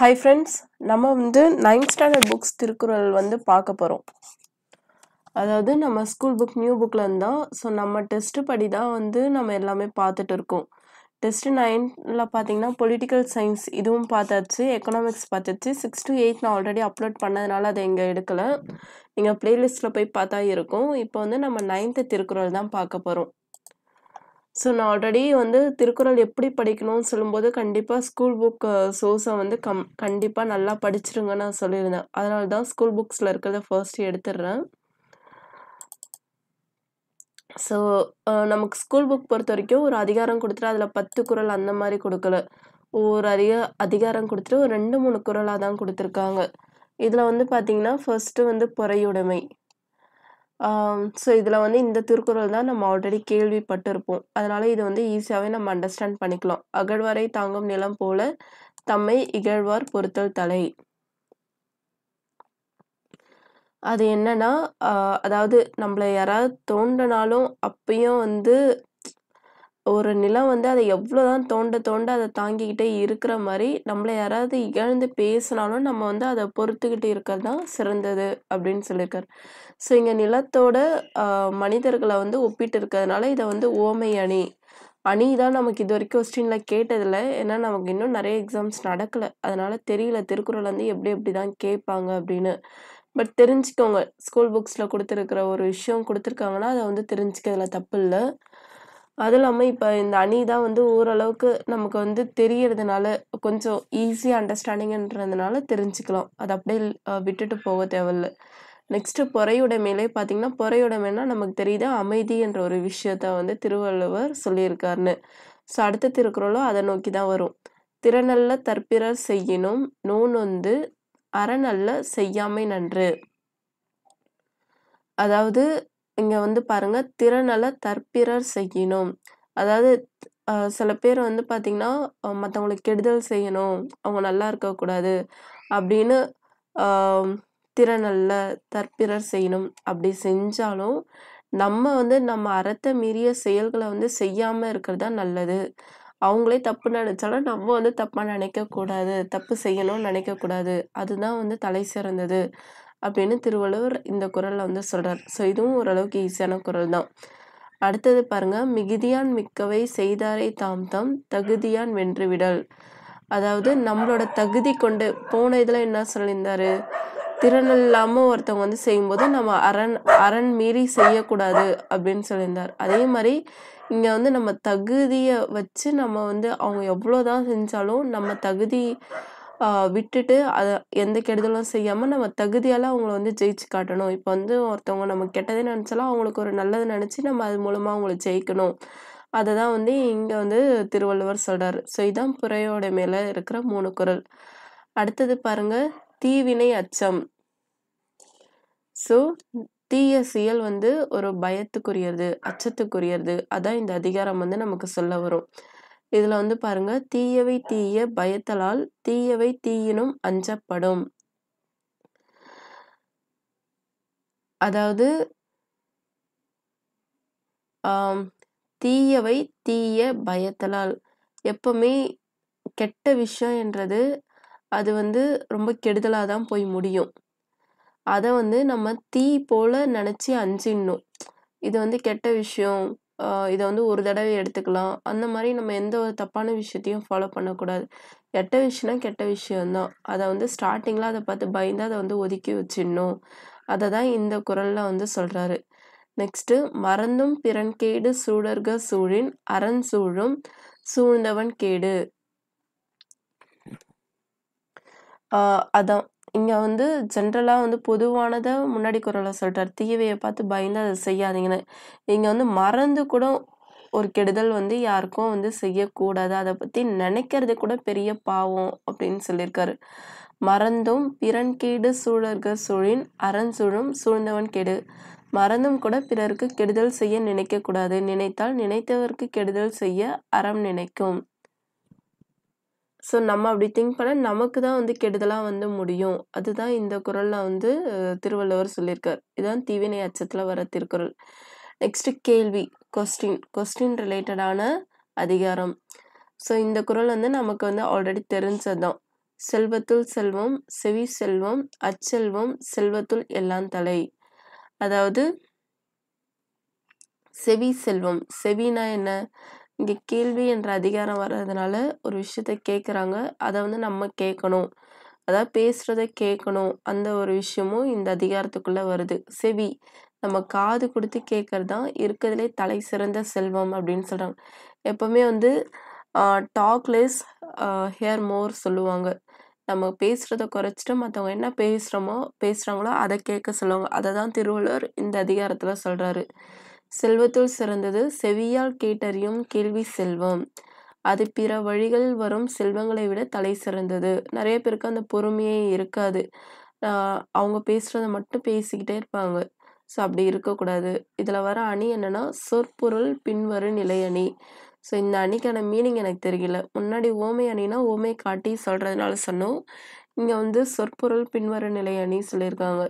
Hi friends நம்ம வந்து ninth standard books Thirukkural வந்து பார்க்க போகிறோம் அதாவது நம்ம ஸ்கூல் புக் நியூ புக்கில் இருந்தால் ஸோ நம்ம டெஸ்ட்டு படி தான் வந்து நம்ம எல்லாமே பார்த்துட்டு இருக்கோம் டெஸ்ட்டு நைனில் பார்த்தீங்கன்னா பொலிட்டிக்கல் சயின்ஸ் இதுவும் பார்த்தாச்சு எக்கனாமிக்ஸ் பார்த்தாச்சு சிக்ஸ் டு எயிட் நான் ஆல்ரெடி அப்லோட் பண்ணதுனால அதை இங்கே எடுக்கலை நீங்கள் ப்ளேலிஸ்ட்டில் போய் பார்த்தா இருக்கும் இப்போ வந்து நம்ம நைன்த்து திருக்குறள் தான் பார்க்க போகிறோம் ஸோ நான் ஆல்ரெடி வந்து திருக்குறள் எப்படி படிக்கணும்னு சொல்லும்போது கண்டிப்பாக ஸ்கூல் புக் சோர்ஸை வந்து கம் கண்டிப்பாக நல்லா படிச்சிருங்க நான் சொல்லியிருந்தேன் அதனால தான் ஸ்கூல் புக்ஸில் இருக்கிறத ஃபர்ஸ்ட் எடுத்துடுறேன் ஸோ நமக்கு ஸ்கூல் புக் பொறுத்த வரைக்கும் ஒரு அதிகாரம் கொடுத்துட்டு அதில் பத்து குரல் அந்த மாதிரி கொடுக்கல ஒரு அதிக அதிகாரம் கொடுத்துட்டு ஒரு ரெண்டு மூணு குரலாக தான் கொடுத்துருக்காங்க இதில் வந்து பார்த்திங்கன்னா ஃபர்ஸ்ட்டு வந்து பொறையுடைமை ஸோ இதில் வந்து இந்த திருக்குறள் தான் நம்ம ஆல்ரெடி கேள்விப்பட்டிருப்போம் அதனால் இதை வந்து ஈஸியாகவே நம்ம அண்டர்ஸ்டாண்ட் பண்ணிக்கலாம் அகழ்வாரை தாங்கும் நிலம் போல தம்மை இகழ்வார் பொருத்தல் தலை அது என்னன்னா அதாவது நம்மளை யாராவது தோண்டினாலும் அப்பயும் வந்து ஒரு நிலம் வந்து அதை எவ்வளோதான் தோண்ட தோண்ட அதை தாங்கிக்கிட்டே இருக்கிற மாதிரி நம்மளை யாராவது இகழ்ந்து பேசினாலும் நம்ம வந்து அதை பொறுத்துக்கிட்டு இருக்கிறது தான் சிறந்தது அப்படின்னு சொல்லியிருக்காரு ஸோ இங்கே நிலத்தோட மனிதர்களை வந்து ஒப்பிட்டு இருக்கிறதுனால இதை வந்து ஓமை அணி அணி தான் நமக்கு இது வரைக்கும் கொஸ்டினில் கேட்டதில்ல ஏன்னா நமக்கு இன்னும் நிறைய எக்ஸாம்ஸ் நடக்கலை அதனால் தெரியல திருக்குறள் வந்து எப்படி எப்படி தான் கேட்பாங்க அப்படின்னு பட் தெரிஞ்சுக்கோங்க ஸ்கூல் புக்ஸில் கொடுத்துருக்குற ஒரு விஷயம் கொடுத்துருக்காங்கன்னா அதை வந்து தெரிஞ்சுக்கிறதுல தப்பு இல்லை அதுவும் இல்லாமல் இப்போ இந்த அணி தான் வந்து ஓரளவுக்கு நமக்கு வந்து தெரியறதுனால கொஞ்சம் ஈஸியாக அண்டர்ஸ்டாண்டிங்கன்றதுனால தெரிஞ்சுக்கலாம் அதை அப்படியே விட்டுட்டு போக தேவையில்லை நெக்ஸ்ட்டு பொறையுடைமையிலே பார்த்திங்கன்னா பொறையுட நமக்கு தெரியுது அமைதி என்ற ஒரு விஷயத்த வந்து திருவள்ளுவர் சொல்லியிருக்காருன்னு ஸோ அடுத்த திருக்குறளும் அதை நோக்கி தான் வரும் திறனல்ல தற்பிறர் செய்யினும் நூன் வந்து அறநல்ல செய்யாமை நன்று அதாவது இங்கே வந்து பாருங்கள் திறனல்ல தற்பிறர் செய்யணும் அதாவது சில பேர் வந்து பார்த்திங்கன்னா மற்றவங்களுக்கு கெடுதல் செய்யணும் அவங்க நல்லா இருக்கக்கூடாது அப்படின்னு திறனல்ல தற்பிறர் செய்யணும் அப்படி செஞ்சாலும் நம்ம வந்து நம்ம அறத்தை மீறிய செயல்களை வந்து செய்யாமல் இருக்கிறது தான் நல்லது அவங்களே தப்பு நினச்சாலும் நம்ம வந்து தப்பாக நினைக்கக்கூடாது தப்பு செய்யணும்னு நினைக்கக்கூடாது அதுதான் வந்து தலை சிறந்தது அப்படின்னு திருவள்ளுவர் இந்த குரலில் வந்து சொல்கிறார் ஸோ இதுவும் ஓரளவுக்கு ஈஸியான குரல் தான் அடுத்தது பாருங்க மிகுதியான் மிக்கவை செய்தாரை தாம் தாம் தகுதியான் வென்றுவிடல் அதாவது நம்மளோட தகுதி கொண்டு போன இதில் என்ன சொல்லியிருந்தாரு திறன் இல்லாமல் ஒருத்தவங்க வந்து செய்யும்போது நம்ம அரண் அரண் மீறி செய்யக்கூடாது அப்படின்னு சொல்லியிருந்தார் அதே மாதிரி இங்கே வந்து நம்ம தகுதியை வச்சு நம்ம வந்து அவங்க எவ்வளோ தான் செஞ்சாலும் நம்ம தகுதி விட்டுட்டு அதை எந்த கெடுதலும் செய்யாமல் நம்ம தகுதியால் அவங்கள வந்து ஜெயிச்சு காட்டணும் இப்போ வந்து ஒருத்தவங்க நம்ம கெட்டதே நினச்சாலும் அவங்களுக்கு ஒரு நல்லது நினச்சி நம்ம அது மூலமாக அவங்கள ஜெயிக்கணும் அதை தான் வந்து இங்கே வந்து திருவள்ளுவர் சொல்கிறார் ஸோ இதுதான் புறையோட மேலே இருக்கிற மூணு குரல் அடுத்தது பாருங்கள் தீவினை அச்சம் ஸோ தீய செயல் வந்து ஒரு பயத்துக்குரியது அச்சத்துக்குரியது அதான் இந்த அதிகாரம் வந்து நமக்கு சொல்ல வரும் இதில் வந்து பாருங்க தீயவை தீய பயத்தலால் தீயவை தீயினும் அஞ்சப்படும் அதாவது தீயவை தீய பயத்தலால் எப்பவுமே கெட்ட விஷயம் என்றது அது வந்து ரொம்ப கெடுதலாக தான் போய் முடியும் அதை வந்து நம்ம தீ போல் நினச்சி அஞ்சிடணும் இது வந்து கெட்ட விஷயம் இதை வந்து ஒரு தடவை எடுத்துக்கலாம் அந்த மாதிரி நம்ம எந்த ஒரு தப்பான விஷயத்தையும் ஃபாலோ பண்ணக்கூடாது கெட்ட விஷயம்னா கெட்ட விஷயம்தான் அதை வந்து ஸ்டார்டிங்கில் அதை பார்த்து பயந்து அதை வந்து ஒதுக்கி வச்சிடணும் அதை தான் இந்த குரலில் வந்து சொல்கிறாரு நெக்ஸ்ட்டு மறந்தும் பிறன் கேடு சூடர்க சூழின் அறன் சூழும் சூழ்ந்தவன் கேடு அதான் இங்கே வந்து ஜென்ரலாக வந்து பொதுவானதை முன்னாடி குரலாக சொல்கிறார் தீவையை பார்த்து பயந்து அதை செய்யாதீங்கன்னு இங்கே வந்து மறந்து கூட ஒரு கெடுதல் வந்து யாருக்கும் வந்து செய்யக்கூடாது அதை பற்றி நினைக்கிறது கூட பெரிய பாவம் அப்படின்னு சொல்லியிருக்காரு மறந்தும் பிறன் கேடு சூழர்கள் சூழின் அரண் சூழும் சூழ்ந்தவன் கேடு மறந்தும் கூட பிறருக்கு கெடுதல் செய்ய நினைக்கக்கூடாது நினைத்தால் நினைத்தவருக்கு கெடுதல் செய்ய அறம் நினைக்கும் ஸோ நம்ம அப்படி திங்க் பண்ண நமக்கு தான் வந்து கெடுதலாக வந்து முடியும் அதுதான் இந்த குரலில் வந்து திருவள்ளுவர் சொல்லியிருக்கார் இதுதான் தீவினை அச்சத்தில் வர திருக்குறள் நெக்ஸ்ட்டு கேள்வி கொஸ்டின் கொஸ்டின் ரிலேட்டடான அதிகாரம் ஸோ இந்த குரல் வந்து நமக்கு வந்து ஆல்ரெடி தெரிஞ்சது தான் செல்வத்துள் செல்வம் செவி செல்வம் அச்செல்வம் செல்வத்துள் எல்லாம் தலை அதாவது செவி செல்வம் செவினா என்ன இங்கே கேள்வி என்ற அதிகாரம் வர்றதுனால ஒரு விஷயத்த கேட்குறாங்க அதை வந்து நம்ம கேட்கணும் அதாவது பேசுகிறத கேட்கணும் அந்த ஒரு விஷயமும் இந்த அதிகாரத்துக்குள்ளே வருது செவி நம்ம காது கொடுத்து கேட்கறது தான் இருக்கிறதுலே தலை சிறந்த செல்வம் அப்படின்னு சொல்கிறாங்க எப்போவுமே வந்து டாக்லெஸ் ஹேர் மோர் சொல்லுவாங்க நம்ம பேசுகிறத குறைச்சிட்டு மற்றவங்க என்ன பேசுகிறோமோ பேசுகிறாங்களோ அதை கேட்க சொல்லுவாங்க அதை தான் திருவள்ளுவர் இந்த அதிகாரத்தில் சொல்கிறாரு செல்வத்துள் சிறந்தது செவியால் கேட்டறியும் கேள்வி செல்வம் அது பிற வழிகளில் வரும் செல்வங்களை விட தலை சிறந்தது நிறைய பேருக்கு அந்த பொறுமையே இருக்காது அவங்க பேசுகிறத மட்டும் பேசிக்கிட்டே இருப்பாங்க ஸோ அப்படி இருக்கக்கூடாது இதில் வர அணி என்னென்னா சொற்பொருள் பின்வரும் அணி ஸோ இந்த அணிக்கான மீனிங் எனக்கு தெரியல முன்னாடி ஓமை அணினா ஓமை காட்டி சொல்கிறதுனால சொன்னோம் இங்கே வந்து சொற்பொருள் பின்வரும் நிலை அணி சொல்லியிருக்காங்க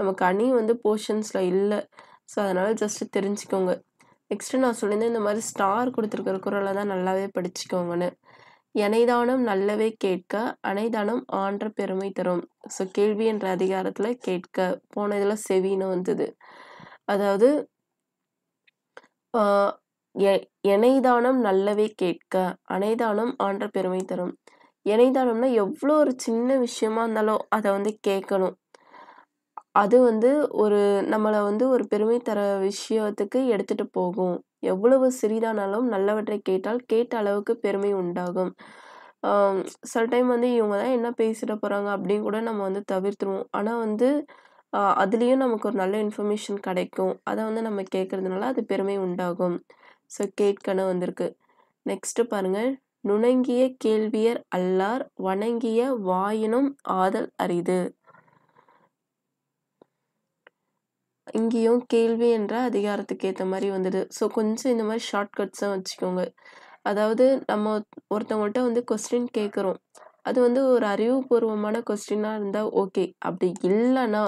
நமக்கு அணி வந்து போர்ஷன்ஸில் இல்லை ஸோ அதனால் ஜஸ்ட்டு தெரிஞ்சுக்கோங்க நெக்ஸ்ட்டு நான் சொல்லியிருந்தேன் இந்த மாதிரி ஸ்டார் கொடுத்துருக்குற குரலை தான் நல்லாவே படிச்சுக்கோங்கன்னு எனைதானம் நல்லவே கேட்க அனைதானம் ஆன்ற பெருமை தரும் ஸோ கேள்வி என்ற அதிகாரத்தில் கேட்க போன இதில் செவின்னு வந்தது அதாவது எனைதானம் நல்லவே கேட்க அனைதானம் ஆன்ற பெருமை தரும் இணைதானம்னா எவ்வளோ ஒரு சின்ன விஷயமா இருந்தாலும் அதை வந்து கேட்கணும் அது வந்து ஒரு நம்மளை வந்து ஒரு பெருமை தர விஷயத்துக்கு எடுத்துட்டு போகும் எவ்வளவு சிறிதானாலும் நல்லவற்றை கேட்டால் கேட்ட அளவுக்கு பெருமை உண்டாகும் சில டைம் வந்து இவங்க தான் என்ன பேசிட போகிறாங்க அப்படின்னு கூட நம்ம வந்து தவிர்த்துருவோம் ஆனால் வந்து அதுலேயும் நமக்கு ஒரு நல்ல இன்ஃபர்மேஷன் கிடைக்கும் அதை வந்து நம்ம கேட்குறதுனால அது பெருமை உண்டாகும் ஸோ கேட்கணும் வந்திருக்கு நெக்ஸ்ட்டு பாருங்கள் நுணங்கிய கேள்வியர் அல்லார் வணங்கிய வாயினும் ஆதல் அரிது இங்கேயும் கேள்வி என்ற அதிகாரத்துக்கு ஏற்ற மாதிரி வந்தது ஸோ கொஞ்சம் இந்த மாதிரி ஷார்ட்கட்ஸாக வச்சுக்கோங்க அதாவது நம்ம ஒருத்தவங்கள்ட்ட வந்து கொஸ்டின் கேட்குறோம் அது வந்து ஒரு அறிவுபூர்வமான கொஸ்டினாக இருந்தால் ஓகே அப்படி இல்லைன்னா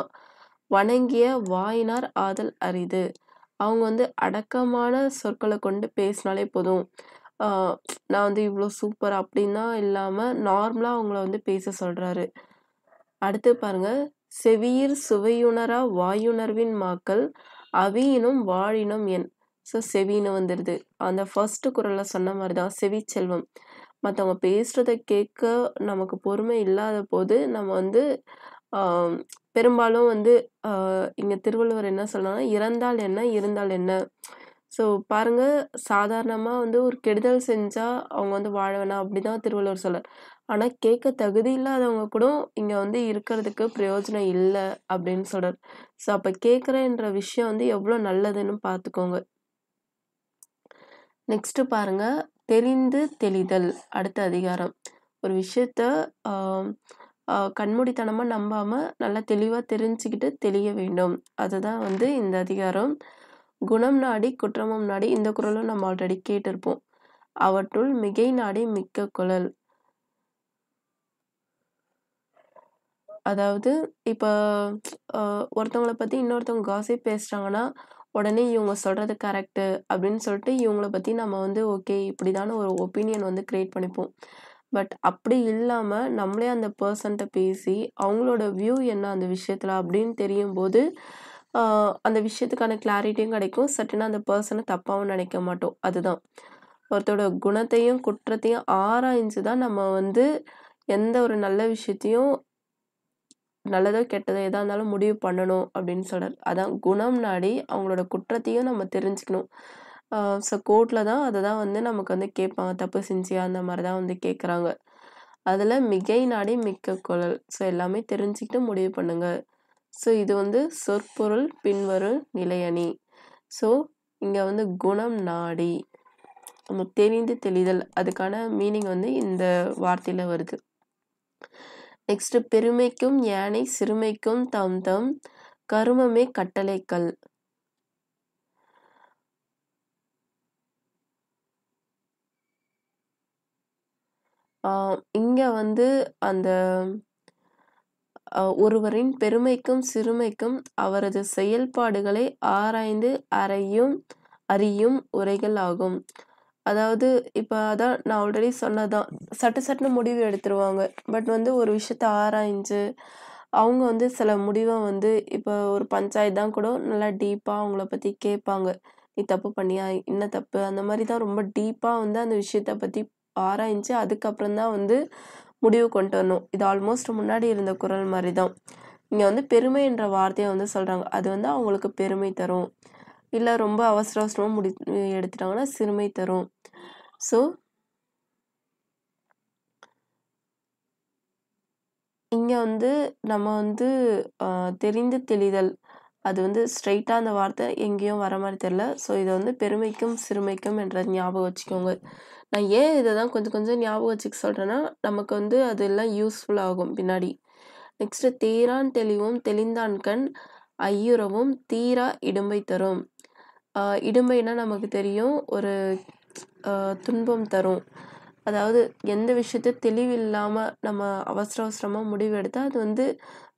வணங்கிய வாயினார் ஆதல் அரிது அவங்க வந்து அடக்கமான சொற்களை கொண்டு பேசினாலே போதும் நான் வந்து இவ்வளோ சூப்பர் அப்படின்னா இல்லாமல் நார்மலாக அவங்கள வந்து பேச சொல்கிறாரு அடுத்து பாருங்கள் செவியிர் சுவையுணரா வாயுணர்வின் மாக்கள் அவியினும் வாழினும் என் ஸோ செவின்னு வந்துடுது அந்த ஃபர்ஸ்ட் குரலில் சொன்ன மாதிரி தான் செவி செல்வம் மற்றவங்க பேசுகிறத கேட்க நமக்கு பொறுமை இல்லாத போது நம்ம வந்து பெரும்பாலும் வந்து இங்கே திருவள்ளுவர் என்ன சொல்லணும்னா இறந்தால் என்ன இருந்தால் என்ன ஸோ பாருங்கள் சாதாரணமாக வந்து ஒரு கெடுதல் செஞ்சால் அவங்க வந்து வாழ வேணாம் அப்படி தான் திருவள்ளுவர் சொல்லார் ஆனால் கேட்க தகுதி இல்லாதவங்க கூட இங்கே வந்து இருக்கிறதுக்கு பிரயோஜனம் இல்லை அப்படின்னு சொல்கிறார் ஸோ அப்போ கேட்குறேன்ற விஷயம் வந்து எவ்வளோ நல்லதுன்னு பார்த்துக்கோங்க நெக்ஸ்ட்டு பாருங்கள் தெரிந்து தெளிதல் அடுத்த அதிகாரம் ஒரு விஷயத்த கண்மூடித்தனமாக நம்பாமல் நல்லா தெளிவாக தெரிஞ்சுக்கிட்டு தெளிய வேண்டும் அதுதான் வந்து இந்த அதிகாரம் குணம் நாடி குற்றமும் நாடி இந்த குரலும் நம்ம ஆல்ரெடி கேட்டிருப்போம் அவற்றுள் மிகை நாடி மிக்க குழல் அதாவது இப்போ ஒருத்தவங்களை பற்றி இன்னொருத்தவங்க காசே பேசுகிறாங்கன்னா உடனே இவங்க சொல்கிறது கரெக்டு அப்படின்னு சொல்லிட்டு இவங்கள பற்றி நம்ம வந்து ஓகே இப்படிதான ஒரு ஒப்பீனியன் வந்து க்ரியேட் பண்ணிப்போம் பட் அப்படி இல்லாமல் நம்மளே அந்த பர்சன்ட்ட பேசி அவங்களோட வியூ என்ன அந்த விஷயத்தில் அப்படின்னு தெரியும் போது அந்த விஷயத்துக்கான கிளாரிட்டியும் கிடைக்கும் சட்டுன்னு அந்த பர்சனை தப்பாகவும் நினைக்க மாட்டோம் அதுதான் ஒருத்தரோட குணத்தையும் குற்றத்தையும் ஆராய்ஞ்சு தான் நம்ம வந்து எந்த ஒரு நல்ல விஷயத்தையும் நல்லதோ கெட்டதோ எதாக இருந்தாலும் முடிவு பண்ணணும் அப்படின்னு சொல்கிறார் அதான் குணம் நாடி அவங்களோட குற்றத்தையும் நம்ம தெரிஞ்சுக்கணும் ஸோ கோர்ட்டில் தான் அதை தான் வந்து நமக்கு வந்து கேட்பாங்க தப்பு செஞ்சியா அந்த மாதிரி தான் வந்து கேட்குறாங்க அதில் மிகை நாடி மிக்க குழல் ஸோ எல்லாமே தெரிஞ்சுக்கிட்டு முடிவு பண்ணுங்க ஸோ இது வந்து சொற்பொருள் பின்வரும் நிலையணி ஸோ இங்கே வந்து குணம் நாடி நம்ம தெரிந்து தெளிதல் அதுக்கான மீனிங் வந்து இந்த வார்த்தையில் வருது நெக்ஸ்ட் பெருமைக்கும் யானை சிறுமைக்கும் தம் தம் கருமமே கட்டளைக்கல் இங்க வந்து அந்த ஒருவரின் பெருமைக்கும் சிறுமைக்கும் அவரது செயல்பாடுகளை ஆராய்ந்து அறையும் அறியும் உரைகள் ஆகும் அதாவது இப்போ அதான் நான் ஆல்ரெடி சொன்னதான் சட்டு சட்டுன்னு முடிவு எடுத்துருவாங்க பட் வந்து ஒரு விஷயத்த ஆராய்ஞ்சு அவங்க வந்து சில முடிவை வந்து இப்போ ஒரு பஞ்சாயத்து தான் கூட நல்லா டீப்பாக அவங்கள பற்றி கேட்பாங்க நீ தப்பு பண்ணியா என்ன தப்பு அந்த மாதிரி தான் ரொம்ப டீப்பாக வந்து அந்த விஷயத்த பற்றி ஆராய்ஞ்சு அதுக்கப்புறம் தான் வந்து முடிவு கொண்டு வரணும் இது ஆல்மோஸ்ட் முன்னாடி இருந்த குரல் மாதிரி தான் இங்கே வந்து பெருமை என்ற வார்த்தையை வந்து சொல்கிறாங்க அது வந்து அவங்களுக்கு பெருமை தரும் இல்லை ரொம்ப அவசர அவசரமாக முடி எடுத்துட்டாங்கன்னா சிறுமை தரும் ஸோ இங்கே வந்து நம்ம வந்து தெரிந்து தெளிதல் அது வந்து ஸ்ட்ரைட்டாக அந்த வார்த்தை எங்கேயும் வர மாதிரி தெரில ஸோ இதை வந்து பெருமைக்கும் சிறுமைக்கும் என்ற ஞாபகம் வச்சுக்கோங்க நான் ஏன் இதை தான் கொஞ்சம் கொஞ்சம் ஞாபகம் வச்சுக்க சொல்கிறேன்னா நமக்கு வந்து அதெல்லாம் யூஸ்ஃபுல்லாகும் பின்னாடி நெக்ஸ்ட்டு தீரான் தெளிவும் தெளிந்தான் கண் ஐயுறவும் தீரா இடும்பை தரும் இடும்பைன்னா நமக்கு தெரியும் ஒரு துன்பம் தரும் அதாவது எந்த விஷயத்த தெளிவில்லாமல் நம்ம அவசர அவசரமாக முடிவு எடுத்தால் அது வந்து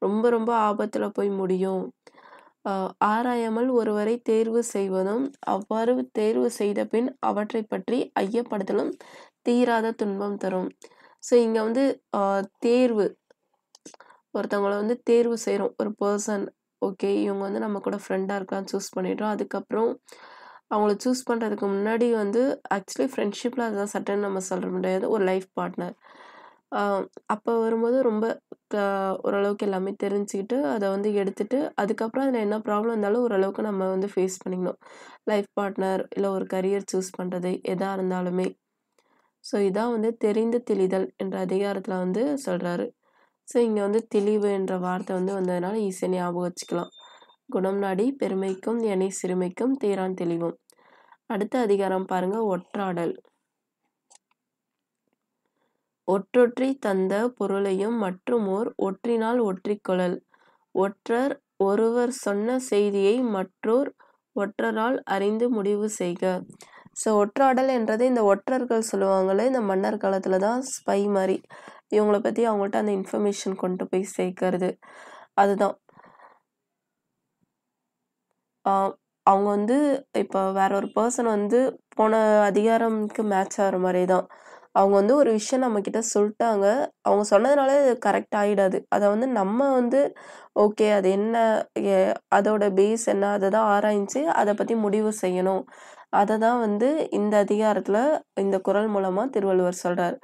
ரொம்ப ரொம்ப ஆபத்தில் போய் முடியும் ஆராயாமல் ஒருவரை தேர்வு செய்வதும் அவ்வாறு தேர்வு செய்த பின் அவற்றை பற்றி ஐயப்படுத்தலும் தீராத துன்பம் தரும் ஸோ இங்கே வந்து தேர்வு ஒருத்தவங்களை வந்து தேர்வு செய்கிறோம் ஒரு பர்சன் ஓகே இவங்க வந்து நம்ம கூட ஃப்ரெண்டாக இருக்கான்னு சூஸ் பண்ணிடுறோம் அதுக்கப்புறம் அவங்கள சூஸ் பண்ணுறதுக்கு முன்னாடி வந்து ஆக்சுவலி ஃப்ரெண்ட்ஷிப்பில் அதுதான் சட்டன் நம்ம சொல்ல முடியாது ஒரு லைஃப் பார்ட்னர் அப்போ வரும்போது ரொம்ப ஓரளவுக்கு எல்லாமே தெரிஞ்சுக்கிட்டு அதை வந்து எடுத்துகிட்டு அதுக்கப்புறம் அதில் என்ன ப்ராப்ளம் இருந்தாலும் ஓரளவுக்கு நம்ம வந்து ஃபேஸ் பண்ணிக்கணும் லைஃப் பார்ட்னர் இல்லை ஒரு கரியர் சூஸ் பண்ணுறது எதாக இருந்தாலுமே ஸோ இதான் வந்து தெரிந்து தெளிதல் என்ற அதிகாரத்தில் வந்து சொல்கிறாரு ஸோ இங்கே வந்து என்ற வார்த்தை வந்து வந்ததுனால ஈஸியாக ஞாபகம் வச்சுக்கலாம் குணம் நாடி பெருமைக்கும் எனை சிறுமைக்கும் தீரான் தெளிவும் அடுத்த அதிகாரம் பாருங்கள் ஒற்றாடல் ஒற்றொற்றி தந்த பொருளையும் மற்றுமோர் ஒற்றினால் ஒற்றிக்கொள்ளல் ஒற்றர் ஒருவர் சொன்ன செய்தியை மற்றோர் ஒற்றரால் அறிந்து முடிவு செய்க ஸோ ஒற்றாடல் என்றது இந்த ஒற்றர்கள் சொல்லுவாங்களே இந்த மன்னர் காலத்தில் தான் ஸ்பை மாதிரி இவங்களை பற்றி அவங்கள்ட்ட அந்த இன்ஃபர்மேஷன் கொண்டு போய் சேர்க்கறது அதுதான் அவங்க வந்து இப்போ வேற ஒரு பர்சன் வந்து போன அதிகாரம்க்கு மேட்ச் ஆகிற மாதிரி தான் அவங்க வந்து ஒரு விஷயம் நம்மக்கிட்ட சொல்லிட்டாங்க அவங்க சொன்னதுனால இது கரெக்ட் ஆகிடாது அதை வந்து நம்ம வந்து ஓகே அது என்ன அதோட பேஸ் என்ன அதை தான் ஆராய்ஞ்சு அதை பற்றி முடிவு செய்யணும் அதை தான் வந்து இந்த அதிகாரத்தில் இந்த குரல் மூலமாக திருவள்ளுவர் சொல்கிறார்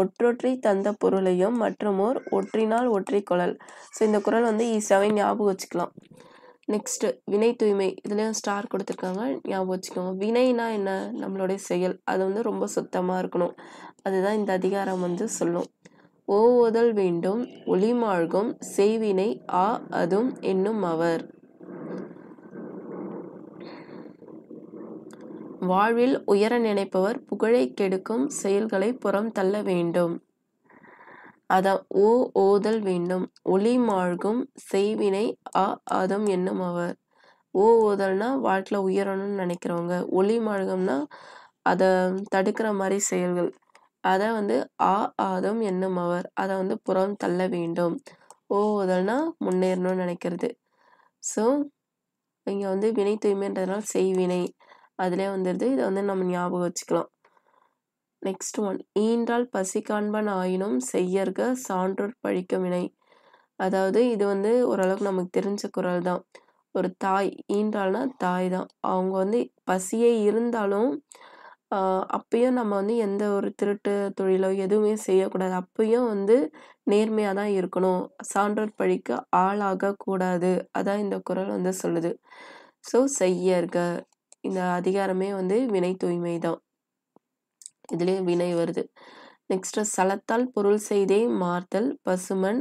ஒற்றொற்றி தந்த பொருளையும் மற்றும் ஓர் ஒற்றினால் ஒற்றி குரல் ஸோ இந்த குரல் வந்து ஈஸியாகவே ஞாபகம் வச்சுக்கலாம் நெக்ஸ்ட்டு வினை தூய்மை இதுலேயும் ஸ்டார் கொடுத்துருக்காங்க ஞாபகம் வச்சுக்கோங்க வினைனா என்ன நம்மளுடைய செயல் அது வந்து ரொம்ப சுத்தமாக இருக்கணும் அதுதான் இந்த அதிகாரம் வந்து சொல்லும் ஓதல் வேண்டும் ஒளிமாழ்கும் செய்வினை ஆ அதுவும் என்னும் அவர் வாழ்வில் உயர நினைப்பவர் புகழை கெடுக்கும் செயல்களை புறம் தள்ள வேண்டும் அத ஓ ஓதல் வேண்டும் ஒளி மாழ்கும் செய்வினை அ ஆதம் என்னும் அவர் ஓ ஓதல்னா வாழ்க்கையில் உயரணும்னு நினைக்கிறவங்க ஒளி மாழ்கம்னா அதை தடுக்கிற மாதிரி செயல்கள் அதை வந்து ஆ ஆதம் என்னும் அவர் அதை வந்து புறம் தள்ள வேண்டும் ஓ ஓதல்னா முன்னேறணும்னு நினைக்கிறது ஸோ இங்கே வந்து வினை தூய்மைன்றதுனால செய்வினை அதிலே வந்துடுது இதை வந்து நம்ம ஞாபகம் வச்சுக்கலாம் நெக்ஸ்ட் ஒன் ஈன்றால் பசி காண்பன் ஆயினும் செய்யற்க சான்றோர் பழிக்கும் வினை அதாவது இது வந்து ஓரளவுக்கு நமக்கு தெரிஞ்ச குரல் தான் ஒரு தாய் ஈன்றால்னா தாய் தான் அவங்க வந்து பசியே இருந்தாலும் அப்பயும் நம்ம வந்து எந்த ஒரு திருட்டு தொழிலோ எதுவுமே செய்யக்கூடாது அப்பயும் வந்து நேர்மையாக தான் இருக்கணும் சான்றோர் ஆளாக ஆளாகக்கூடாது அதான் இந்த குரல் வந்து சொல்லுது ஸோ செய்யற்க இந்த அதிகாரமே வந்து வினை தூய்மை தான் இதுலேயும் வினை வருது நெக்ஸ்ட் சலத்தால் பொருள் செய்தே மாறுதல் பசுமன்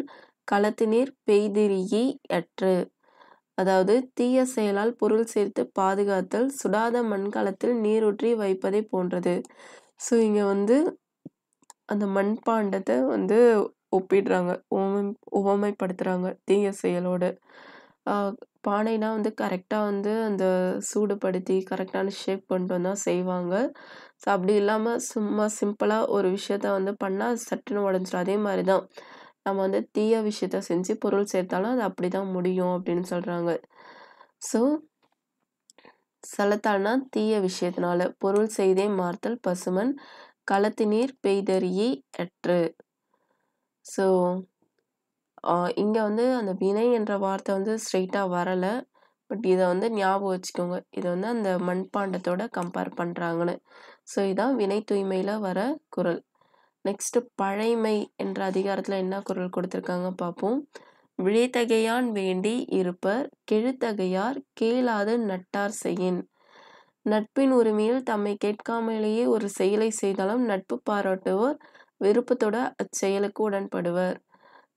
களத்தினீர் பெய்திரியை அற்று அதாவது தீய செயலால் பொருள் சேர்த்து பாதுகாத்தல் சுடாத மண்கலத்தில் நீரூற்றி வைப்பதை போன்றது ஸோ இங்கே வந்து அந்த மண்பாண்டத்தை வந்து ஒப்பிடுறாங்க உவமை உவமைப்படுத்துகிறாங்க தீய செயலோடு பானைனால் வந்து கரெக்டாக வந்து அந்த சூடுபடுத்தி கரெக்டான ஷேப் கொண்டு வந்தால் செய்வாங்க ஸோ அப்படி இல்லாமல் சும்மா சிம்பிளாக ஒரு விஷயத்த வந்து பண்ணால் சட்டுன்னு உடஞ்சிடும் அதே மாதிரி தான் நம்ம வந்து தீய விஷயத்த செஞ்சு பொருள் சேர்த்தாலும் அது அப்படி தான் முடியும் அப்படின்னு சொல்கிறாங்க ஸோ செலத்தானா தீய விஷயத்தினால பொருள் செய்தே மார்த்தல் பசுமன் நீர் பெய்தறியை அற்று ஸோ இங்கே வந்து அந்த வினை என்ற வார்த்தை வந்து ஸ்ட்ரெயிட்டாக வரலை பட் இதை வந்து ஞாபகம் வச்சுக்கோங்க இதை வந்து அந்த மண்பாண்டத்தோட கம்பேர் பண்ணுறாங்கன்னு ஸோ இதான் வினை தூய்மையில் வர குரல் நெக்ஸ்ட்டு பழைமை என்ற அதிகாரத்தில் என்ன குரல் கொடுத்துருக்காங்க பார்ப்போம் விழித்தகையான் வேண்டி இருப்பர் கெழுத்தகையார் கேளாது நட்டார் செய்யின் நட்பின் உரிமையில் தம்மை கேட்காமலேயே ஒரு செயலை செய்தாலும் நட்பு பாராட்டுவோர் விருப்பத்தோட அச்செயலுக்கு உடன்படுவர்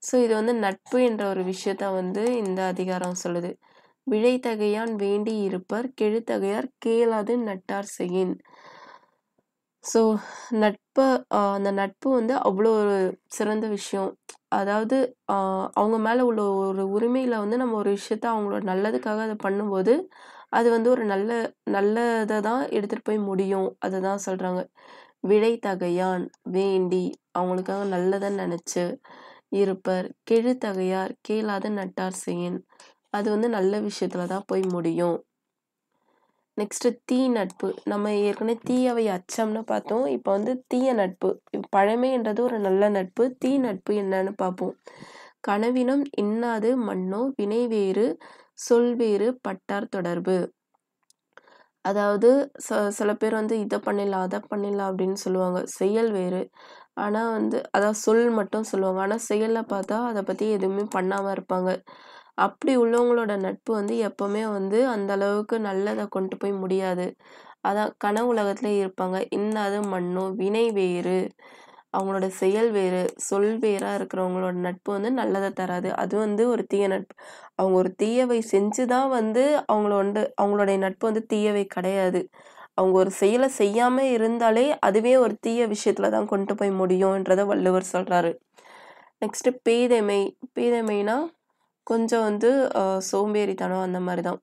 ஸோ இது வந்து நட்பு என்ற ஒரு விஷயத்த வந்து இந்த அதிகாரம் சொல்லுது விழைத்தகையான் வேண்டி இருப்பர் கெழுத்தகையார் கேளாது நட்டார் செய்யின் ஸோ நட்பை அந்த நட்பு வந்து அவ்வளோ ஒரு சிறந்த விஷயம் அதாவது அவங்க மேலே உள்ள ஒரு உரிமையில் வந்து நம்ம ஒரு விஷயத்த அவங்களோட நல்லதுக்காக அதை பண்ணும்போது அது வந்து ஒரு நல்ல நல்லதை தான் எடுத்துகிட்டு போய் முடியும் அதை தான் சொல்கிறாங்க விழை தகையான் வேண்டி அவங்களுக்காக நல்லதை நினச்சி இருப்பர் கெழுத்தகையார் கேளாத நட்டார் செயின் அது வந்து நல்ல விஷயத்துல தான் போய் முடியும் நெக்ஸ்ட்டு தீ நட்பு நம்ம ஏற்கனவே தீயவை அச்சம்னு பார்த்தோம் இப்போ வந்து தீய நட்பு பழமைன்றது ஒரு நல்ல நட்பு தீ நட்பு என்னன்னு பார்ப்போம் கனவினம் இன்னாது மண்ணோ வினைவேறு சொல்வேறு பட்டார் தொடர்பு அதாவது ச சில பேர் வந்து இதை பண்ணிடலாம் அதை பண்ணிடலாம் அப்படின்னு சொல்லுவாங்க செயல் வேறு ஆனால் வந்து அதான் சொல் மட்டும் சொல்லுவாங்க ஆனால் செயலில் பார்த்தா அதை பற்றி எதுவுமே பண்ணாமல் இருப்பாங்க அப்படி உள்ளவங்களோட நட்பு வந்து எப்போவுமே வந்து அந்த அளவுக்கு நல்லதை கொண்டு போய் முடியாது அதான் கனவு உலகத்துல இருப்பாங்க இன்னாது மண்ணும் வினை வேறு அவங்களோட செயல் வேறு சொல் வேறாக இருக்கிறவங்களோட நட்பு வந்து நல்லதை தராது அது வந்து ஒரு தீய நட்பு அவங்க ஒரு தீயவை செஞ்சு தான் வந்து அவங்கள வந்து அவங்களுடைய நட்பு வந்து தீயவை கிடையாது அவங்க ஒரு செயலை செய்யாமல் இருந்தாலே அதுவே ஒரு தீய விஷயத்தில் தான் கொண்டு போய் முடியும்ன்றத வள்ளுவர் சொல்கிறாரு நெக்ஸ்ட்டு பேதைமை பேதைமைனா கொஞ்சம் வந்து சோம்பேறித்தனம் அந்த மாதிரி தான்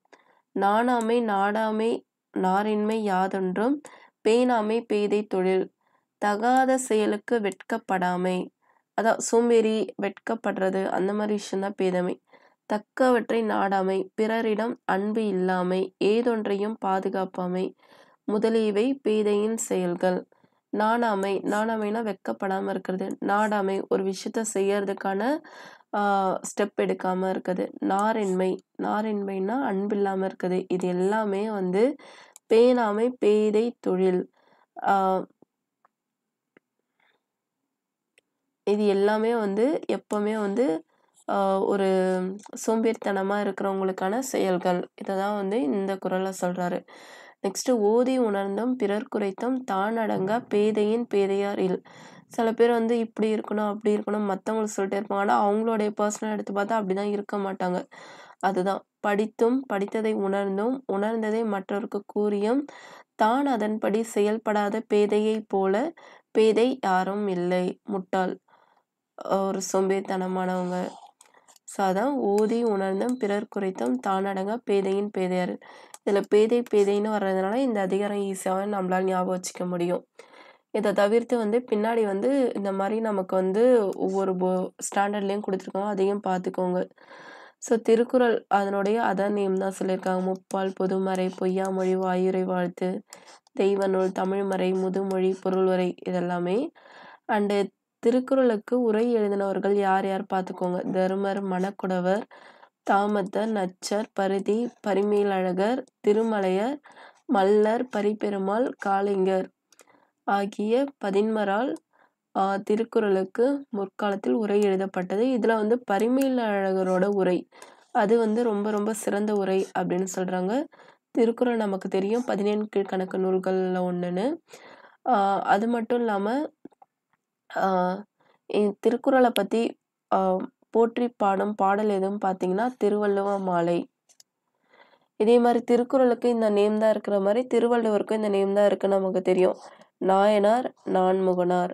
நாணாமை நாடாமை நாரின்மை யாதொன்றும் பேணாமை பேதை தொழில் தகாத செயலுக்கு வெட்கப்படாமை அதான் சோம்பேறி வெட்கப்படுறது அந்த மாதிரி விஷயம்தான் பேதமை தக்கவற்றை நாடாமை பிறரிடம் அன்பு இல்லாமை ஏதொன்றையும் பாதுகாப்பாமை முதலியவை பேதையின் செயல்கள் நாணாமை நாடாமைனா வெக்கப்படாமல் இருக்கிறது நாடாமை ஒரு விஷயத்த செய்யறதுக்கான ஸ்டெப் எடுக்காமல் இருக்குது நாரின்மை நாரின்மைனா அன்பில்லாமல் இருக்குது இது எல்லாமே வந்து பேணாமை பேதை தொழில் இது எல்லாமே வந்து எப்பவுமே வந்து ஒரு சோம்பேறித்தனமாக இருக்கிறவங்களுக்கான செயல்கள் இதை தான் வந்து இந்த குரலை சொல்கிறாரு நெக்ஸ்ட்டு ஓதி உணர்ந்தும் பிறர் குறைத்தும் தான் அடங்க பேதையின் பேதையார் இல் சில பேர் வந்து இப்படி இருக்கணும் அப்படி இருக்கணும் மற்றவங்களுக்கு சொல்லிட்டே இருப்பாங்களா அவங்களுடைய பர்சனல் எடுத்து பார்த்தா அப்படி தான் இருக்க மாட்டாங்க அதுதான் படித்தும் படித்ததை உணர்ந்தும் உணர்ந்ததை மற்றவருக்கு கூறியும் தான் அதன்படி செயல்படாத பேதையை போல பேதை யாரும் இல்லை முட்டாள் ஒரு சோம்பேறித்தனமானவங்க ஸோ அதான் ஓதி உணர்ந்தும் பிறர் குறைத்தும் தானடங்க பேதையின் பேதையார் இதில் பேதை பேதைன்னு வர்றதுனால இந்த அதிகாரம் ஈஸியாக நம்மளால் ஞாபகம் வச்சுக்க முடியும் இதை தவிர்த்து வந்து பின்னாடி வந்து இந்த மாதிரி நமக்கு வந்து ஒவ்வொரு போ ஸ்டாண்டர்ட்லேயும் கொடுத்துருக்கோம் அதையும் பார்த்துக்கோங்க ஸோ திருக்குறள் அதனுடைய அதான் நேம் தான் சொல்லியிருக்காங்க முப்பால் பொதுமறை பொய்யாமொழி வாயுரை வாழ்த்து தெய்வ நூல் தமிழ்மறை முதுமொழி பொருள்வரை இதெல்லாமே அண்டு திருக்குறளுக்கு உரை எழுதினவர்கள் யார் யார் பார்த்துக்கோங்க தருமர் மணக்குடவர் தாமத்தர் நச்சர் பரிதி பரிமேலழகர் திருமலையர் மல்லர் பரிபெருமாள் காளிங்கர் ஆகிய பதின்மரால் திருக்குறளுக்கு முற்காலத்தில் உரை எழுதப்பட்டது இதில் வந்து பரிமேலழகரோட உரை அது வந்து ரொம்ப ரொம்ப சிறந்த உரை அப்படின்னு சொல்கிறாங்க திருக்குறள் நமக்கு தெரியும் பதினேழு கீழ்கணக்கு நூல்களில் ஒன்றுன்னு அது மட்டும் இல்லாமல் திருக்குறளை பற்றி போற்றி பாடும் பாடல் எதுவும் பார்த்தீங்கன்னா திருவள்ளுவ மாலை இதே மாதிரி திருக்குறளுக்கு இந்த நேம் தான் இருக்கிற மாதிரி திருவள்ளுவருக்கும் இந்த நேம் தான் இருக்குன்னு நமக்கு தெரியும் நாயனார் நான்முகனார்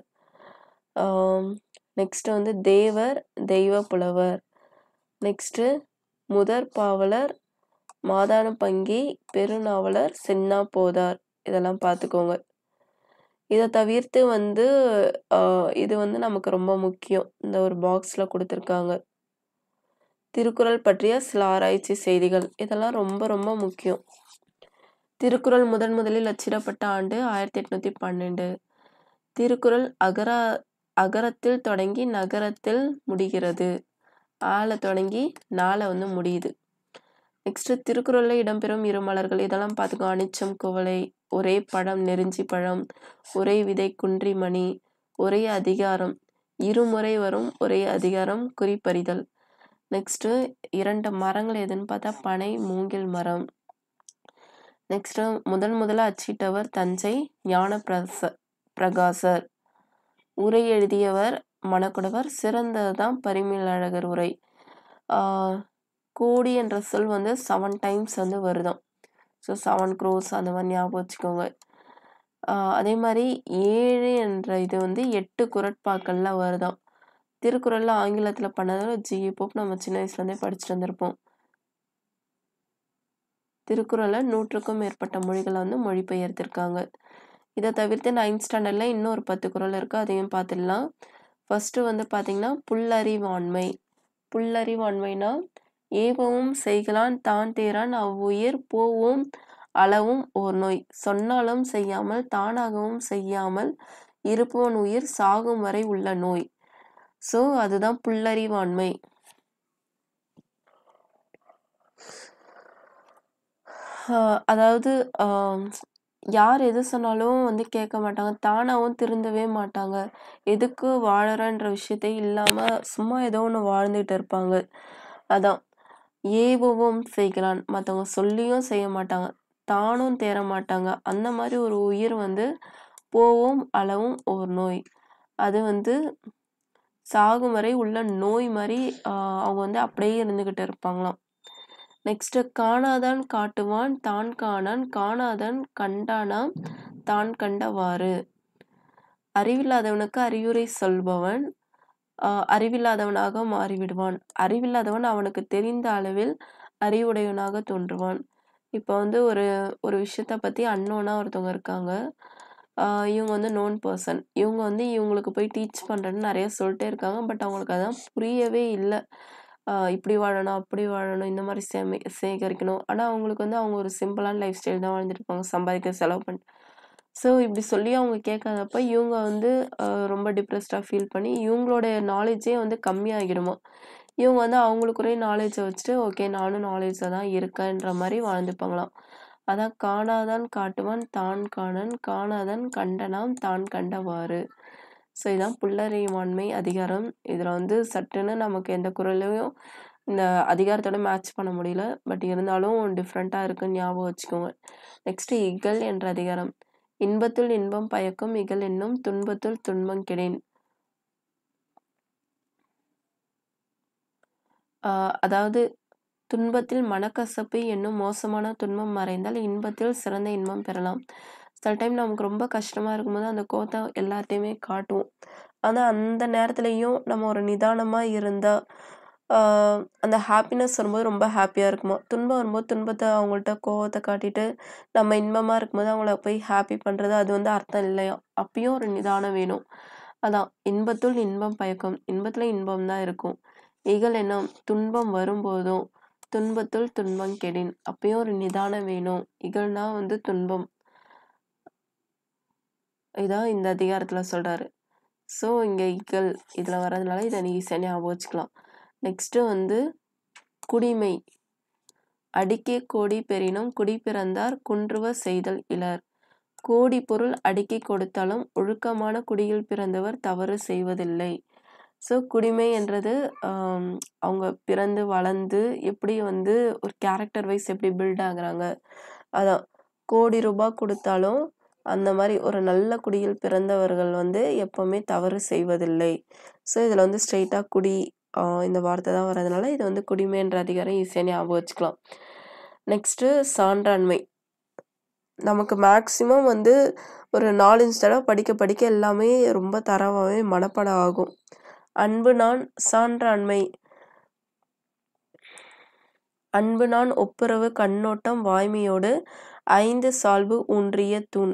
நெக்ஸ்ட் வந்து தேவர் தெய்வ புலவர் நெக்ஸ்ட்டு முதற் பாவலர் மாதான பங்கி பெருநாவலர் சின்னா போதார் இதெல்லாம் பார்த்துக்கோங்க இதை தவிர்த்து வந்து இது வந்து நமக்கு ரொம்ப முக்கியம். இந்த ஒரு பாக்ஸில் கொடுத்துருக்காங்க திருக்குறள் பற்றிய சில ஆராய்ச்சி செய்திகள். இதெல்லாம் ரொம்ப ரொம்ப முக்கியம். திருக்குறள் முதன் முதலில் அச்சிடப்பட்ட ஆண்டு ஆயிரத்தி பன்னெண்டு திருக்குறள் அகர அகரத்தில் தொடங்கி நகரத்தில் முடிகிறது. ஆளை தொடங்கி நாளை வந்து முடியுது. நெக்ஸ்ட் திருக்குறள்ல இடம்பெறும் இரு மலர்கள். இதெல்லாம் பார்த்துக்கோ. அனிச்சம், குவளை ஒரே பழம் நெருஞ்சி பழம் ஒரே விதை குன்றி மணி ஒரே அதிகாரம் இருமுறை வரும் ஒரே அதிகாரம் குறிப்பறிதல் நெக்ஸ்ட்டு இரண்டு மரங்கள் எதுன்னு பார்த்தா பனை மூங்கில் மரம் நெக்ஸ்ட்டு முதன் முதலாக அச்சிட்டவர் தஞ்சை ஞான பிரச பிரகாசர் உரை எழுதியவர் மணக்குடவர் சிறந்ததுதான் பரிமேலழகர் உரை கோடி என்ற சொல் வந்து செவன் டைம்ஸ் வந்து வருதம் ஸோ செவன் க்ரோஸ் அந்த மாதிரி ஞாபகம் வச்சுக்கோங்க அதே மாதிரி ஏழு என்ற இது வந்து எட்டு குரட்பாக்களில் வருதான் திருக்குறளில் ஆங்கிலத்தில் பண்ணதால் ஜிஏ போப் நம்ம சின்ன வயசுலேருந்தே படிச்சுட்டு வந்திருப்போம் திருக்குறளை நூற்றுக்கும் மேற்பட்ட மொழிகளை வந்து மொழிபெயர்த்திருக்காங்க இதை தவிர்த்து நைன்த் ஸ்டாண்டர்டில் இன்னும் ஒரு பத்து குரல் இருக்குது அதையும் பார்த்துடலாம் ஃபஸ்ட்டு வந்து பார்த்திங்கன்னா புல்லறிவாண்மை புல்லறிவாண்மைனா ஏவவும் செய்கலான் தான் தேரான் அவ்வுயிர் போவும் அளவும் ஓர் நோய் சொன்னாலும் செய்யாமல் தானாகவும் செய்யாமல் இருப்பவன் உயிர் சாகும் வரை உள்ள நோய் ஸோ அதுதான் புல்லறிவாண்மை அதாவது யார் எது சொன்னாலும் வந்து கேட்க மாட்டாங்க தானாகவும் திருந்தவே மாட்டாங்க எதுக்கு வாழறன்ற விஷயத்தை இல்லாமல் சும்மா ஏதோ ஒன்று வாழ்ந்துட்டு இருப்பாங்க அதான் ஏவவும் செய்கிறான் மற்றவங்க சொல்லியும் செய்ய மாட்டாங்க தானும் தேர மாட்டாங்க அந்த மாதிரி ஒரு உயிர் வந்து போவும் அளவும் ஒரு நோய் அது வந்து சாகும் வரை உள்ள நோய் மாதிரி அவங்க வந்து அப்படியே இருந்துக்கிட்டு இருப்பாங்களாம் நெக்ஸ்ட்டு காணாதான் காட்டுவான் தான் காணான் காணாதான் கண்டானாம் தான் கண்டவாறு அறிவில்லாதவனுக்கு அறிவுரை சொல்பவன் அறிவில்லாதவனாக மாறிவிடுவான் அறிவில்லாதவன் அவனுக்கு தெரிந்த அளவில் அறிவுடையவனாக தோன்றுவான் இப்போ வந்து ஒரு ஒரு விஷயத்த பற்றி அன்னோனாக ஒருத்தவங்க இருக்காங்க இவங்க வந்து நோன் பர்சன் இவங்க வந்து இவங்களுக்கு போய் டீச் பண்ணுறேன்னு நிறைய சொல்லிட்டே இருக்காங்க பட் அவங்களுக்கு அதான் புரியவே இல்லை இப்படி வாழணும் அப்படி வாழணும் இந்த மாதிரி சேமி சேகரிக்கணும் ஆனால் அவங்களுக்கு வந்து அவங்க ஒரு சிம்பிளான லைஃப் ஸ்டைல் தான் வாழ்ந்துட்டு இருப்பாங்க சம்பாதிக்க செலவு பண்ணி ஸோ இப்படி சொல்லி அவங்க கேட்காதப்ப இவங்க வந்து ரொம்ப டிப்ரெஸ்டாக ஃபீல் பண்ணி இவங்களோட நாலேஜே வந்து கம்மியாகிடுமா இவங்க வந்து அவங்களுக்குரிய நாலேஜை வச்சுட்டு ஓகே நானும் நாலேஜில் தான் இருக்கேன்ற மாதிரி வாழ்ந்துப்பாங்களாம் அதான் காணாதான் காட்டுவான் தான் காணன் காணாதான் கண்டனாம் தான் கண்டவாறு ஸோ இதான் புல்லறிவாண்மை அதிகாரம் இதில் வந்து சட்டுன்னு நமக்கு எந்த குரலையும் இந்த அதிகாரத்தோட மேட்ச் பண்ண முடியல பட் இருந்தாலும் டிஃப்ரெண்ட்டாக இருக்குன்னு ஞாபகம் வச்சுக்கோங்க நெக்ஸ்ட்டு இகல் என்ற அதிகாரம் இன்பத்துள் இன்பம் பயக்கும் இகல் என்னும் துன்பத்துள் துன்பம் ஆஹ் அதாவது துன்பத்தில் மனக்கசப்பு என்னும் மோசமான துன்பம் மறைந்தால் இன்பத்தில் சிறந்த இன்பம் பெறலாம் சில டைம் நமக்கு ரொம்ப கஷ்டமாக இருக்கும்போது அந்த கோத்தம் எல்லாத்தையுமே காட்டுவோம் ஆனால் அந்த நேரத்துலையும் நம்ம ஒரு நிதானமாக இருந்தால் அந்த ஹாப்பினஸ் வரும்போது ரொம்ப ஹாப்பியாக இருக்குமா துன்பம் வரும்போது துன்பத்தை அவங்கள்ட்ட கோவத்தை காட்டிட்டு நம்ம இன்பமாக இருக்கும்போது அவங்கள போய் ஹாப்பி பண்ணுறது அது வந்து அர்த்தம் இல்லையா அப்பயும் ஒரு நிதானம் வேணும் அதான் இன்பத்துள் இன்பம் பயக்கம் இன்பத்தில் இன்பம் தான் இருக்கும் இகல் என்ன துன்பம் வரும்போதும் துன்பத்துள் துன்பம் கெடின் அப்பயும் ஒரு நிதானம் வேணும் இகழ்னா வந்து துன்பம் இதான் இந்த அதிகாரத்தில் சொல்கிறாரு ஸோ இங்கே இகல் இதில் வர்றதுனால இதை நீங்கள் சனியாக ஞாபகம் வச்சுக்கலாம் நெக்ஸ்ட்டு வந்து குடிமை அடிக்கே கோடி பெறினும் குடி பிறந்தார் குன்றுவ செய்தல் இலர் கோடி பொருள் அடிக்கை கொடுத்தாலும் ஒழுக்கமான குடியில் பிறந்தவர் தவறு செய்வதில்லை ஸோ குடிமை என்றது அவங்க பிறந்து வளர்ந்து எப்படி வந்து ஒரு கேரக்டர் வைஸ் எப்படி பில்ட் ஆகுறாங்க அதான் கோடி ரூபாய் கொடுத்தாலும் அந்த மாதிரி ஒரு நல்ல குடியில் பிறந்தவர்கள் வந்து எப்பவுமே தவறு செய்வதில்லை ஸோ இதில் வந்து ஸ்ட்ரெயிட்டாக குடி இந்த வார்த்தை தான் வர்றதுனால இது வந்து குடிமைன்ற அதிகாரம் ஈஸியாக ஞாபகம் வச்சுக்கலாம் நெக்ஸ்ட்டு சான்றாண்மை நமக்கு மேக்ஸிமம் வந்து ஒரு நாலஞ்சு தடவை படிக்க படிக்க எல்லாமே ரொம்ப தரவாகவே மனப்படம் ஆகும் அன்பு நான் சான்றாண்மை அன்பு நான் ஒப்புரவு கண்ணோட்டம் வாய்மையோடு ஐந்து சால்பு ஊன்றிய தூண்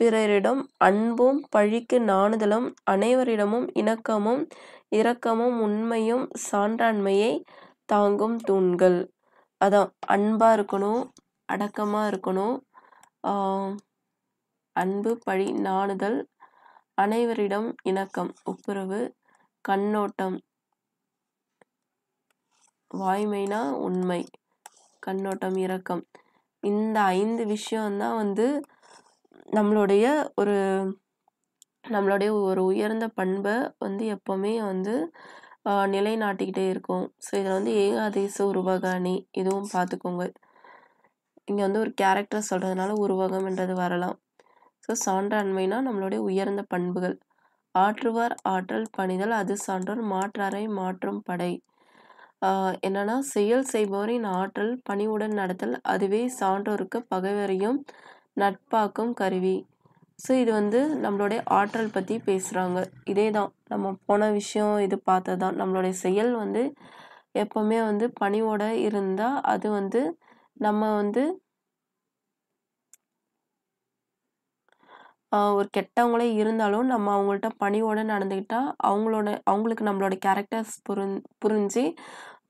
பிறரிடம் அன்பும் பழிக்கு நாணுதலும் அனைவரிடமும் இணக்கமும் இரக்கமும் உண்மையும் சான்றாண்மையை தாங்கும் தூண்கள் அதான் அன்பாக இருக்கணும் அடக்கமாக இருக்கணும் அன்பு பழி நாணுதல் அனைவரிடம் இணக்கம் ஒப்புரவு கண்ணோட்டம் வாய்மைனா உண்மை கண்ணோட்டம் இரக்கம் இந்த ஐந்து விஷயம்தான் வந்து நம்மளுடைய ஒரு நம்மளுடைய ஒரு உயர்ந்த பண்பை வந்து எப்போவுமே வந்து நிலைநாட்டிக்கிட்டே இருக்கும் ஸோ இதில் வந்து ஏகாதேச உருவகாணி இதுவும் பார்த்துக்கோங்க இங்கே வந்து ஒரு கேரக்டர் சொல்கிறதுனால உருவகம்ன்றது வரலாம் ஸோ சான்றாண்மைனா நம்மளுடைய உயர்ந்த பண்புகள் ஆற்றுவார் ஆற்றல் பணிதல் அது சான்றோர் மாற்றாரை மாற்றும் படை என்னன்னா செயல் செய்பவரின் ஆற்றல் பணிவுடன் நடத்தல் அதுவே சான்றோருக்கு பகைவரையும் நட்பாக்கும் கருவி ஸோ இது வந்து நம்மளுடைய ஆற்றல் பற்றி பேசுகிறாங்க இதே தான் நம்ம போன விஷயம் இது பார்த்தது தான் நம்மளுடைய செயல் வந்து எப்போவுமே வந்து பணிவோடு இருந்தால் அது வந்து நம்ம வந்து ஒரு கெட்டவங்களே இருந்தாலும் நம்ம அவங்கள்ட்ட பணியோடு நடந்துக்கிட்டால் அவங்களோட அவங்களுக்கு நம்மளோட கேரக்டர்ஸ் புரிஞ் புரிஞ்சு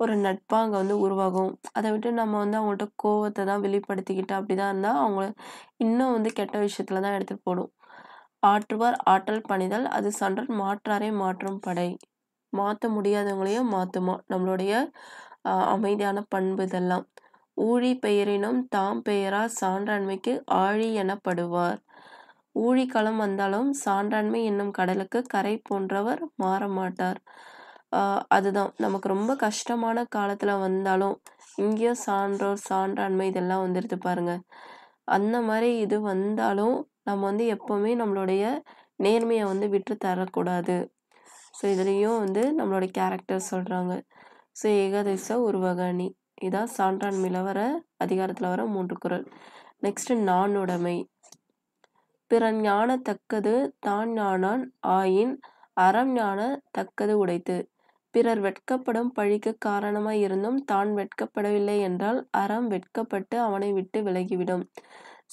ஒரு நட்பாக அங்கே வந்து உருவாகும் அதை விட்டு நம்ம வந்து அவங்கள்ட்ட கோவத்தை தான் வெளிப்படுத்திக்கிட்டு அப்படி தான் இருந்தால் அவங்கள இன்னும் வந்து கெட்ட விஷயத்தில் தான் எடுத்துகிட்டு போடும் ஆற்றுவார் ஆற்றல் பணிதல் அது சான்றல் மாற்றாரே மாற்றும் படை மாற்ற முடியாதவங்களையும் மாற்றுமா நம்மளுடைய அமைதியான பண்பு இதெல்லாம் ஊழி பெயரினும் தாம் பெயரா சான்றாண்மைக்கு ஆழி எனப்படுவார் களம் வந்தாலும் சான்றாண்மை என்னும் கடலுக்கு கரை போன்றவர் மாறமாட்டார் அதுதான் நமக்கு ரொம்ப கஷ்டமான காலத்தில் வந்தாலும் இங்கேயும் சான்றோர் சான்றாண்மை இதெல்லாம் வந்துடுது பாருங்க அந்த மாதிரி இது வந்தாலும் நம்ம வந்து எப்போவுமே நம்மளுடைய நேர்மையை வந்து விட்டு தரக்கூடாது ஸோ இதுலேயும் வந்து நம்மளோட கேரக்டர் சொல்கிறாங்க ஸோ ஏகாதேச உருவகணி இதான் சான்றாண்மையில் வர அதிகாரத்தில் வர மூன்று குரல் நெக்ஸ்ட்டு நானுடைமை பிறன் ஞான தக்கது தான் ஞானான் ஆயின் அறம் ஞான தக்கது உடைத்து பிறர் வெட்கப்படும் பழிக்கு காரணமாய் இருந்தும் தான் வெட்கப்படவில்லை என்றால் அறம் வெட்கப்பட்டு அவனை விட்டு விலகிவிடும்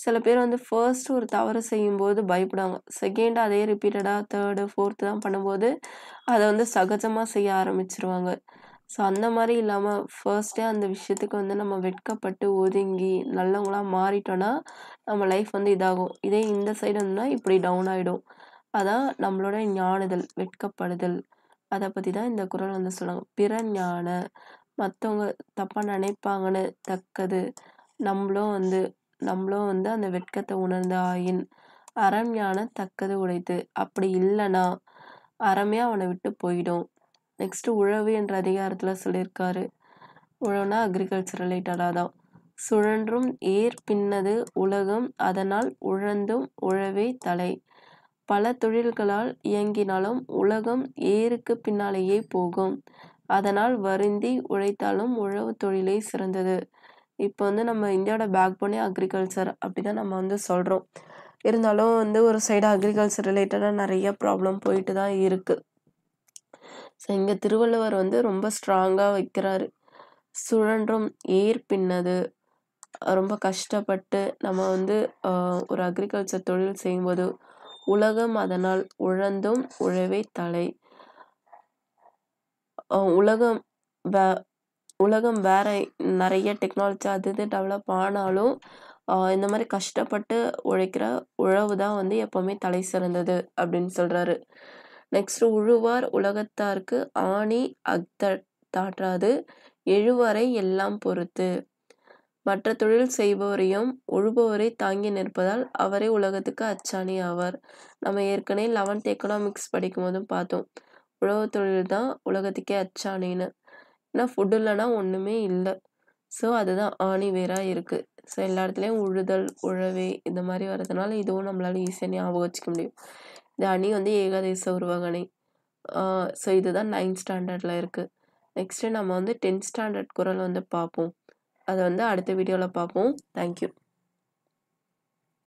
சில பேர் வந்து ஃபர்ஸ்ட் ஒரு தவறு செய்யும்போது பயப்படுவாங்க செகண்ட் அதே ரிப்பீட்டடாக தேர்டு ஃபோர்த்து தான் பண்ணும்போது அதை வந்து சகஜமாக செய்ய ஆரம்பிச்சிருவாங்க ஸோ அந்த மாதிரி இல்லாமல் ஃபர்ஸ்டே அந்த விஷயத்துக்கு வந்து நம்ம வெட்கப்பட்டு ஒதுங்கி நல்லவங்களாக மாறிட்டோன்னா நம்ம லைஃப் வந்து இதாகும் இதே இந்த சைடு வந்துன்னா இப்படி டவுன் ஆகிடும் அதான் நம்மளோட ஞானுதல் வெட்கப்படுதல் அதை பற்றி தான் இந்த குரல் வந்து சொல்லுவாங்க பிற ஞான மற்றவங்க தப்பாக நினைப்பாங்கன்னு தக்கது நம்மளும் வந்து நம்மளும் வந்து அந்த வெட்கத்தை உணர்ந்த ஆயின் அறம் ஞான தக்கது உடைத்து அப்படி இல்லைனா அறமே அவனை விட்டு போயிடும் நெக்ஸ்ட்டு உழவு என்ற அதிகாரத்தில் சொல்லியிருக்காரு உழவுனா அக்ரிகல்ச்சர் ரிலேட்டடாக தான் சுழன்றும் ஏர் பின்னது உலகம் அதனால் உழந்தும் உழவே தலை பல தொழில்களால் இயங்கினாலும் உலகம் ஏருக்கு பின்னாலேயே போகும் அதனால் வருந்தி உழைத்தாலும் உழவு தொழிலே சிறந்தது இப்போ வந்து நம்ம இந்தியாவோட பேக் போனே அக்ரிகல்ச்சர் அப்படி தான் நம்ம வந்து சொல்கிறோம் இருந்தாலும் வந்து ஒரு சைடு அக்ரிகல்ச்சர் ரிலேட்டடாக நிறைய ப்ராப்ளம் போயிட்டு தான் இருக்குது ஸோ இங்கே திருவள்ளுவர் வந்து ரொம்ப ஸ்ட்ராங்காக வைக்கிறாரு சுழன்றும் ஏர் பின்னது ரொம்ப கஷ்டப்பட்டு நம்ம வந்து ஒரு அக்ரிகல்ச்சர் தொழில் செய்யும்போது உலகம் அதனால் உழந்தும் உழவே தலை உலகம் வே உலகம் வேற நிறைய டெக்னாலஜி அது இது டெவலப் ஆனாலும் இந்த மாதிரி கஷ்டப்பட்டு உழைக்கிற உழவு தான் வந்து எப்போவுமே தலை சிறந்தது அப்படின்னு சொல்கிறாரு நெக்ஸ்ட் உழுவார் உலகத்தார்க்கு ஆணி அக்த தாற்றாது எழுவரை எல்லாம் பொறுத்து மற்ற தொழில் செய்பவரையும் உழுபவரை தாங்கி நிற்பதால் அவரே உலகத்துக்கு அச்சாணி ஆவார் நம்ம ஏற்கனவே லெவன்த் எக்கனாமிக்ஸ் படிக்கும் போதும் பார்த்தோம் உழவு தொழில் தான் உலகத்துக்கே அச்சாணின்னு ஏன்னா ஃபுட் இல்லைன்னா ஒன்றுமே இல்லை ஸோ அதுதான் ஆணி வேறாக இருக்குது ஸோ எல்லா இடத்துலையும் உழுதல் உழவே இந்த மாதிரி வர்றதுனால இதுவும் நம்மளால் ஈஸியாக ஞாபகம் வச்சுக்க முடியும் இந்த அணி வந்து ஏகாதேச உருவகணை ஸோ இதுதான் நைன்த் ஸ்டாண்டர்டில் இருக்குது நெக்ஸ்ட்டு நம்ம வந்து டென்த் ஸ்டாண்டர்ட் குரல் வந்து பார்ப்போம் அதை வந்து அடுத்த வீடியோவில் பார்ப்போம் தேங்க்யூ